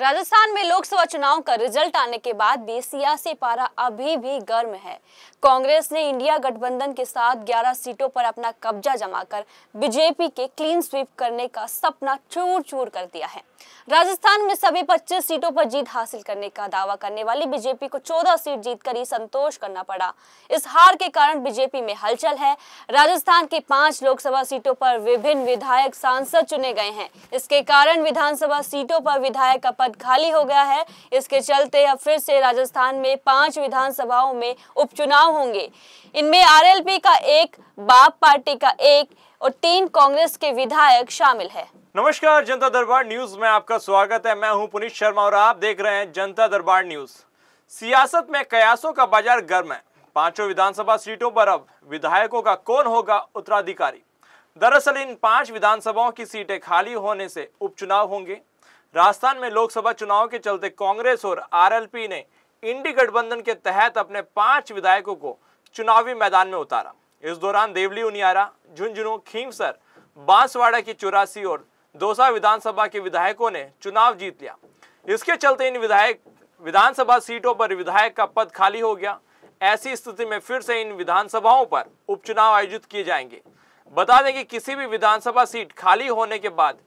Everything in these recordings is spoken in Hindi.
राजस्थान में लोकसभा चुनाव का रिजल्ट आने के बाद भी सियासी पारा अभी भी गर्म है कांग्रेस ने इंडिया गठबंधन के साथ 11 सीटों पर अपना कब्जा जमाकर बीजेपी के क्लीन स्वीप करने का सपना चूर चूर कर दिया है राजस्थान में सभी 25 सीटों पर जीत हासिल करने का दावा करने वाली बीजेपी को 14 सीट जीतकर ही संतोष करना पड़ा इस हार के कारण बीजेपी में हलचल है राजस्थान की पांच लोकसभा सीटों पर विभिन्न विधायक सांसद चुने गए हैं इसके कारण विधानसभा सीटों पर विधायक का पद खाली हो गया है इसके चलते अब फिर से राजस्थान में पांच विधानसभाओं में उपचुनाव होंगे इनमें आरएलपी का एक बाप पार्टी का एक और तीन कांग्रेस के विधायक शामिल है नमस्कार जनता दरबार न्यूज में आपका स्वागत है मैं हूं पुनीत शर्मा और आप देख रहे हैं जनता दरबार न्यूज सियासत में कयासों का बाजार गर्म है पांचों विधानसभा सीटों पर अब विधायकों का कौन होगा उत्तराधिकारी दरअसल इन पांच विधानसभाओं की सीटें खाली होने से उपचुनाव होंगे राजस्थान में लोकसभा चुनाव के चलते कांग्रेस और आरएलपी ने इंडी गठबंधन के तहत अपने पांच विधायकों को चुनावी मैदान में उतारा इस दौरान देवली उनियारा झुंझुनू खीमसर बांसवाड़ा की चौरासी और दोसा विधानसभा के विधायकों ने चुनाव जीत लिया इसके चलते इन विधायक विधानसभा सीटों पर विधायक का पद खाली हो गया ऐसी स्थिति में फिर से इन विधानसभाओं पर उपचुनाव आयोजित किए जाएंगे बता दें कि किसी भी विधानसभा सीट खाली होने के बाद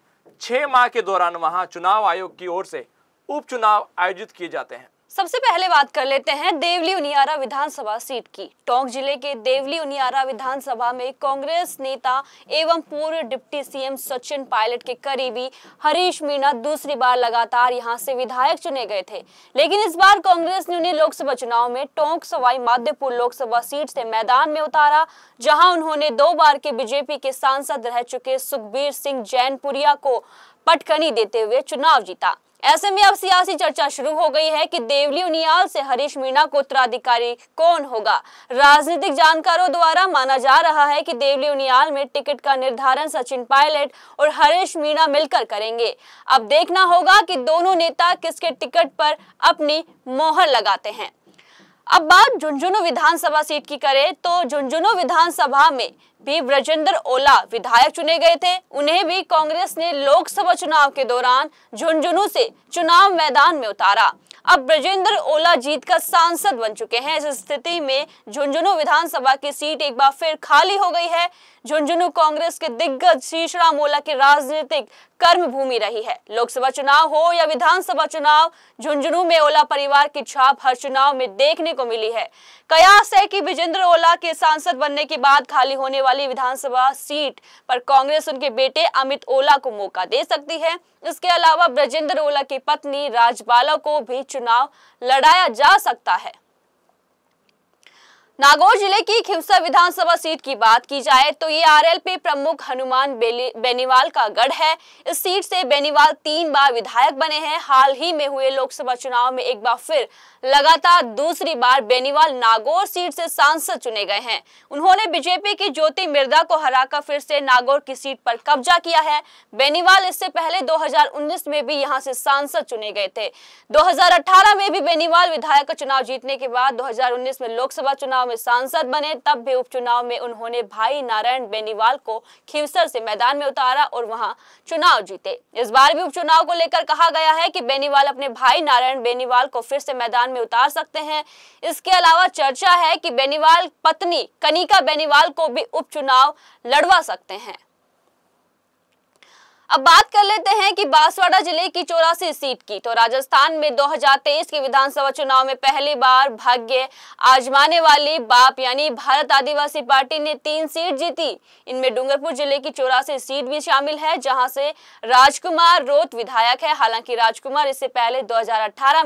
छह माह के दौरान वहां चुनाव आयोग की ओर से उपचुनाव आयोजित किए जाते हैं सबसे पहले बात कर लेते हैं देवली उनियारा विधानसभा सीट की टोंक जिले के देवली उनियारा विधानसभा में कांग्रेस नेता एवं पूर्व डिप्टी सीएम सचिन पायलट के करीबी हरीश मीणा दूसरी बार लगातार यहां से विधायक चुने गए थे लेकिन इस बार कांग्रेस ने उन्हें लोकसभा चुनाव में टोंक सवाई माध्यपुर लोकसभा सीट से मैदान में उतारा जहाँ उन्होंने दो बार के बीजेपी के सांसद रह चुके सुखबीर सिंह जैनपुरिया को पटकनी देते हुए चुनाव जीता ऐसे में अब सियासी चर्चा शुरू हो गई है कि देवली उनियाल से हरीश मीणा को उत्तराधिकारी कौन होगा राजनीतिक जानकारों द्वारा माना जा रहा है कि देवली उनियाल में टिकट का निर्धारण सचिन पायलट और हरीश मीणा मिलकर करेंगे अब देखना होगा कि दोनों नेता किसके टिकट पर अपनी मोहर लगाते हैं अब बात झुंझुनू विधानसभा सीट की करें तो झुंझुनू विधानसभा में भी ब्रजेंद्र ओला विधायक चुने गए थे उन्हें भी कांग्रेस ने लोकसभा चुनाव के दौरान झुंझुनू से चुनाव मैदान में उतारा अब ब्रजेंद्र ओला जीत का सांसद बन चुके हैं इस स्थिति में झुंझुनू विधानसभा की सीट एक बार फिर खाली हो गई है झुंझुनू कांग्रेस के दिग्गज शीशराम ओला की राजनीतिक कर्म भूमि रही है लोकसभा चुनाव हो या विधानसभा चुनाव झुंझुनू में ओला परिवार की छाप हर चुनाव में देखने को मिली है कयास है कि विजेंद्र ओला के सांसद बनने के बाद खाली होने वाली विधानसभा सीट पर कांग्रेस उनके बेटे अमित ओला को मौका दे सकती है इसके अलावा ब्रजेंद्र ओला की पत्नी राजबाला को भी चुनाव लड़ाया जा सकता है नागौर जिले की खिमसा विधानसभा सीट की बात की जाए तो ये आरएलपी प्रमुख हनुमान बेनीवाल का गढ़ है इस सीट से बेनीवाल तीन बार विधायक बने हैं हाल ही में हुए लोकसभा चुनाव में एक बार फिर लगातार दूसरी बार बेनीवाल नागौर सीट से सांसद चुने गए हैं उन्होंने बीजेपी की ज्योति मिर्दा को हराकर फिर से नागौर की सीट पर कब्जा किया है बेनीवाल इससे पहले दो में भी यहाँ से सांसद चुने गए थे दो में भी बेनीवाल विधायक का चुनाव जीतने के बाद दो में लोकसभा चुनाव में सांसद बने तब भी उपचुनाव में उन्होंने भाई नारायण बेनीवाल को खीवसर से मैदान में उतारा और वहां चुनाव जीते इस बार भी उपचुनाव को लेकर कहा गया है कि बेनीवाल अपने भाई नारायण बेनीवाल को फिर से मैदान में उतार सकते हैं इसके अलावा चर्चा है की बेनीवाल पत्नी कनिका बेनीवाल को भी उपचुनाव लड़वा सकते हैं अब बात कर लेते हैं कि बांसवाड़ा जिले की चौरासी सीट की तो राजस्थान में 2023 के विधानसभा चुनाव में पहली बार भाग्य आजमाने वाली बाप यानी भारत आदिवासी पार्टी ने तीन सीट जीती इनमें डूंगरपुर जिले की चौरासी सीट भी शामिल है जहां से राजकुमार रोत विधायक है हालांकि राजकुमार इससे पहले दो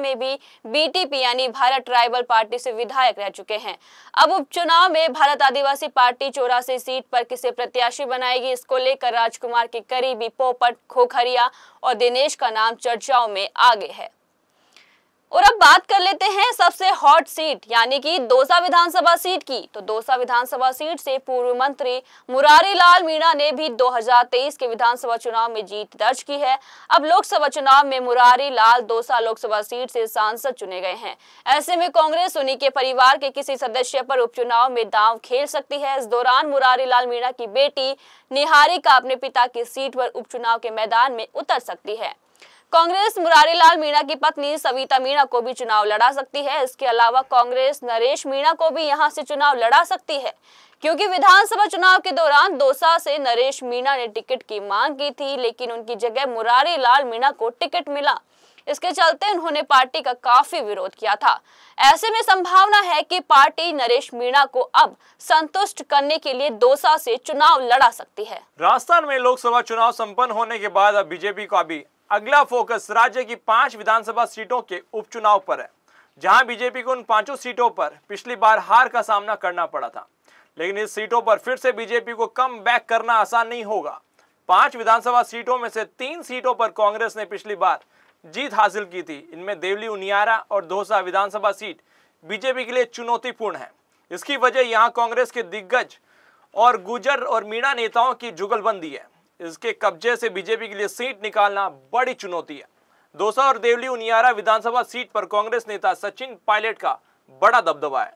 में भी बीटीपी यानी भारत ट्राइबल पार्टी से विधायक रह चुके हैं अब उपचुनाव में भारत आदिवासी पार्टी चौरासी सीट पर किसे प्रत्याशी बनाएगी इसको लेकर राजकुमार के करीबी पोप पोपट खोखरिया और दिनेश का नाम चर्चाओं में आगे है और अब बात कर लेते हैं सबसे हॉट सीट यानी कि दोसा विधानसभा सीट की तो दोसा विधानसभा सीट से पूर्व मंत्री मुरारी लाल मीणा ने भी 2023 के विधानसभा चुनाव में जीत दर्ज की है अब लोकसभा चुनाव में मुरारी लाल दोसा लोकसभा सीट से सांसद चुने गए हैं ऐसे में कांग्रेस उन्हीं के परिवार के किसी सदस्य पर उपचुनाव में दाव खेल सकती है इस दौरान मुरारी लाल मीणा की बेटी निहारिका अपने पिता की सीट पर उपचुनाव के मैदान में उतर सकती है कांग्रेस मुरारीलाल मीणा की पत्नी सविता मीणा को भी चुनाव लड़ा सकती है इसके अलावा कांग्रेस नरेश मीणा को भी यहां से चुनाव लड़ा सकती है क्योंकि विधानसभा चुनाव के दौरान दोसा से नरेश मीणा ने टिकट की मांग की थी लेकिन उनकी जगह मुरारी लाल मीणा को टिकट मिला इसके चलते उन्होंने पार्टी का काफी विरोध किया था ऐसे में संभावना है कि पार्टी नरेश मीणा को अब संतुष्ट करने के लिए दोसा से चुनाव लड़ा सकती है राजस्थान में लोकसभा चुनाव सम्पन्न होने के बाद अब बीजेपी का भी अगला फोकस राज्य की पांच विधानसभा सीटों के उपचुनाव पर है जहां बीजेपी को उन पांचों सीटों पर पिछली बार हार का सामना करना पड़ा था लेकिन इस सीटों पर फिर से बीजेपी को कम बैक करना आसान नहीं होगा पांच विधानसभा सीटों में से तीन सीटों पर कांग्रेस ने पिछली बार जीत हासिल की थी इनमें देवली उनियारा और दोसा विधानसभा सीट बीजेपी के लिए चुनौतीपूर्ण है इसकी वजह यहाँ कांग्रेस के दिग्गज और गुजर और मीणा नेताओं की जुगलबंदी है इसके कब्जे से बीजेपी के लिए सीट निकालना बड़ी चुनौती है दोसा और देवली उनियारा विधानसभा सीट पर कांग्रेस नेता सचिन पायलट का बड़ा दबदबा है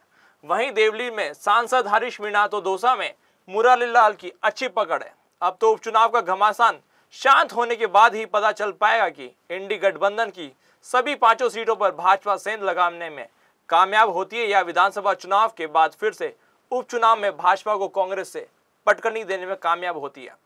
वहीं देवली में सांसद हरीश मीणा तो दोसा में मुरारी लाल की अच्छी पकड़ है अब तो उपचुनाव का घमासान शांत होने के बाद ही पता चल पाएगा कि इंडी गठबंधन की सभी पांचों सीटों पर भाजपा सेंध लगाने में कामयाब होती है या विधानसभा चुनाव के बाद फिर से उपचुनाव में भाजपा को कांग्रेस से पटकनी देने में कामयाब होती है